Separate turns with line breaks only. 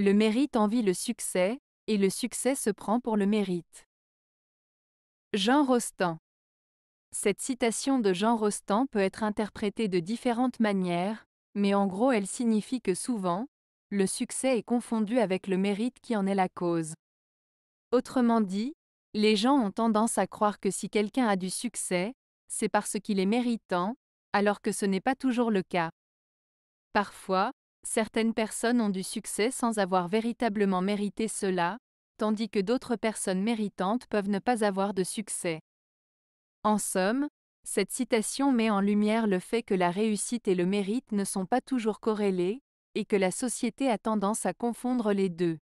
Le mérite envie le succès, et le succès se prend pour le mérite. Jean Rostand Cette citation de Jean Rostand peut être interprétée de différentes manières, mais en gros elle signifie que souvent, le succès est confondu avec le mérite qui en est la cause. Autrement dit, les gens ont tendance à croire que si quelqu'un a du succès, c'est parce qu'il est méritant, alors que ce n'est pas toujours le cas. Parfois, Certaines personnes ont du succès sans avoir véritablement mérité cela, tandis que d'autres personnes méritantes peuvent ne pas avoir de succès. En somme, cette citation met en lumière le fait que la réussite et le mérite ne sont pas toujours corrélés, et que la société a tendance à confondre les deux.